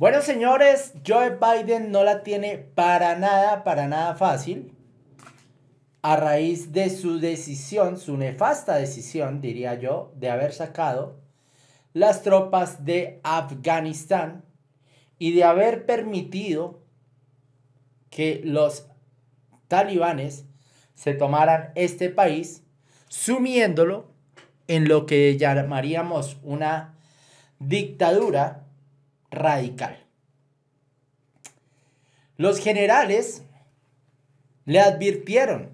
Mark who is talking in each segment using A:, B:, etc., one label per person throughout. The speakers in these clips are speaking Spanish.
A: Bueno, señores, Joe Biden no la tiene para nada, para nada fácil. A raíz de su decisión, su nefasta decisión, diría yo, de haber sacado las tropas de Afganistán y de haber permitido que los talibanes se tomaran este país, sumiéndolo en lo que llamaríamos una dictadura radical. Los generales le advirtieron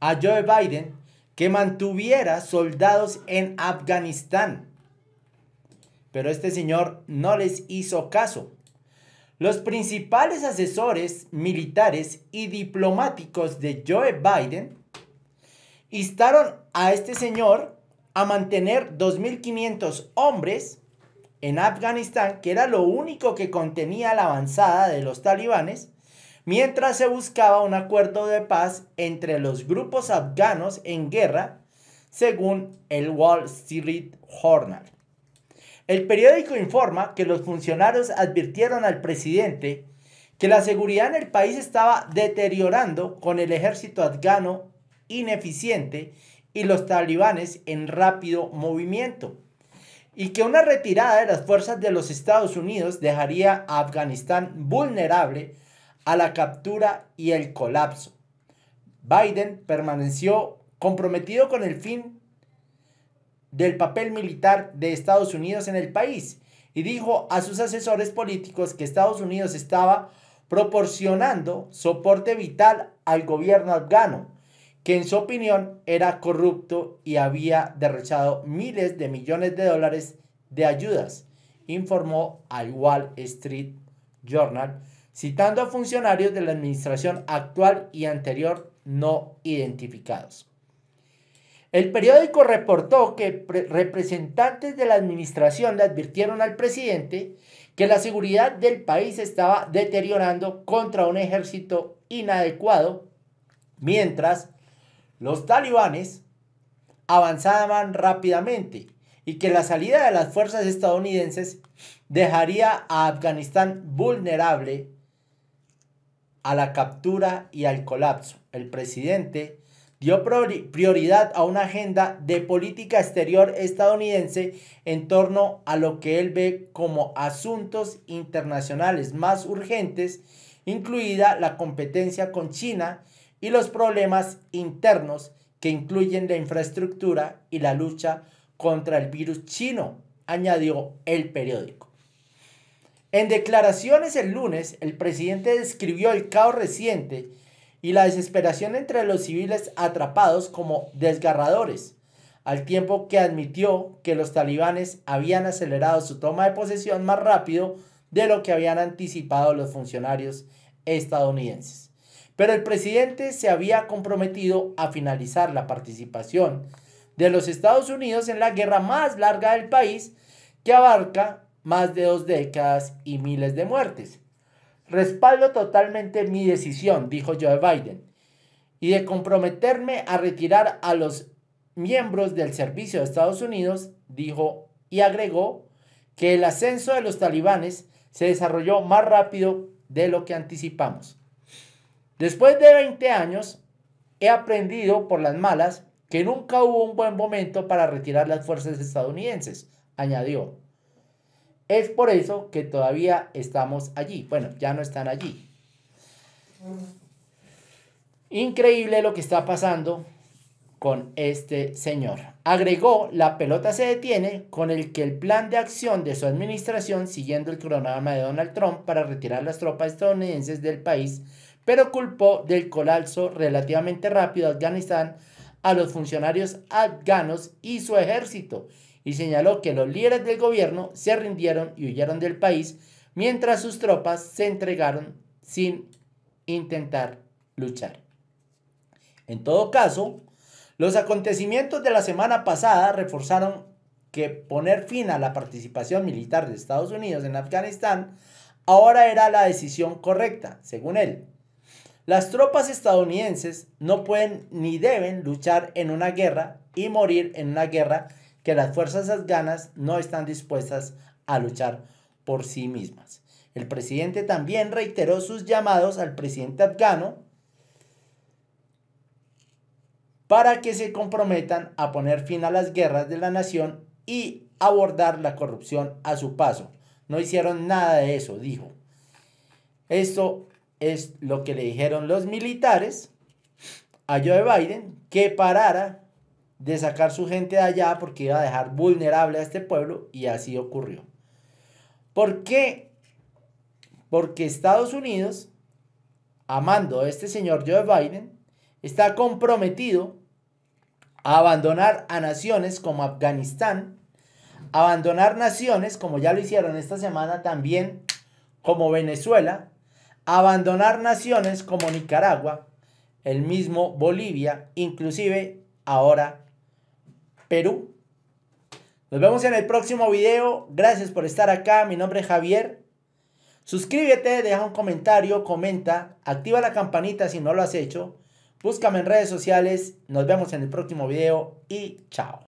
A: a Joe Biden que mantuviera soldados en Afganistán. Pero este señor no les hizo caso. Los principales asesores militares y diplomáticos de Joe Biden instaron a este señor a mantener 2.500 hombres en Afganistán, que era lo único que contenía la avanzada de los talibanes, mientras se buscaba un acuerdo de paz entre los grupos afganos en guerra, según el Wall Street Journal. El periódico informa que los funcionarios advirtieron al presidente que la seguridad en el país estaba deteriorando con el ejército afgano ineficiente y los talibanes en rápido movimiento y que una retirada de las fuerzas de los Estados Unidos dejaría a Afganistán vulnerable a la captura y el colapso. Biden permaneció comprometido con el fin del papel militar de Estados Unidos en el país y dijo a sus asesores políticos que Estados Unidos estaba proporcionando soporte vital al gobierno afgano que en su opinión era corrupto y había derrochado miles de millones de dólares de ayudas, informó al Wall Street Journal, citando a funcionarios de la administración actual y anterior no identificados. El periódico reportó que representantes de la administración le advirtieron al presidente que la seguridad del país estaba deteriorando contra un ejército inadecuado, mientras los talibanes avanzaban rápidamente y que la salida de las fuerzas estadounidenses dejaría a Afganistán vulnerable a la captura y al colapso. El presidente dio prioridad a una agenda de política exterior estadounidense en torno a lo que él ve como asuntos internacionales más urgentes, incluida la competencia con China y los problemas internos que incluyen la infraestructura y la lucha contra el virus chino, añadió el periódico. En declaraciones el lunes, el presidente describió el caos reciente y la desesperación entre los civiles atrapados como desgarradores, al tiempo que admitió que los talibanes habían acelerado su toma de posesión más rápido de lo que habían anticipado los funcionarios estadounidenses. Pero el presidente se había comprometido a finalizar la participación de los Estados Unidos en la guerra más larga del país, que abarca más de dos décadas y miles de muertes. Respaldo totalmente mi decisión, dijo Joe Biden, y de comprometerme a retirar a los miembros del servicio de Estados Unidos, dijo y agregó que el ascenso de los talibanes se desarrolló más rápido de lo que anticipamos. Después de 20 años, he aprendido por las malas que nunca hubo un buen momento para retirar las fuerzas estadounidenses, añadió. Es por eso que todavía estamos allí. Bueno, ya no están allí. Increíble lo que está pasando con este señor. Agregó, la pelota se detiene con el que el plan de acción de su administración, siguiendo el cronograma de Donald Trump para retirar las tropas estadounidenses del país, pero culpó del colapso relativamente rápido de Afganistán a los funcionarios afganos y su ejército, y señaló que los líderes del gobierno se rindieron y huyeron del país, mientras sus tropas se entregaron sin intentar luchar. En todo caso, los acontecimientos de la semana pasada reforzaron que poner fin a la participación militar de Estados Unidos en Afganistán ahora era la decisión correcta, según él. Las tropas estadounidenses no pueden ni deben luchar en una guerra y morir en una guerra que las fuerzas afganas no están dispuestas a luchar por sí mismas. El presidente también reiteró sus llamados al presidente afgano para que se comprometan a poner fin a las guerras de la nación y abordar la corrupción a su paso. No hicieron nada de eso, dijo. Esto es lo que le dijeron los militares a Joe Biden que parara de sacar su gente de allá porque iba a dejar vulnerable a este pueblo y así ocurrió. ¿Por qué? Porque Estados Unidos, amando a este señor Joe Biden, está comprometido a abandonar a naciones como Afganistán, abandonar naciones como ya lo hicieron esta semana también, como Venezuela, abandonar naciones como Nicaragua, el mismo Bolivia, inclusive ahora Perú. Nos vemos en el próximo video. Gracias por estar acá. Mi nombre es Javier. Suscríbete, deja un comentario, comenta, activa la campanita si no lo has hecho. Búscame en redes sociales. Nos vemos en el próximo video y chao.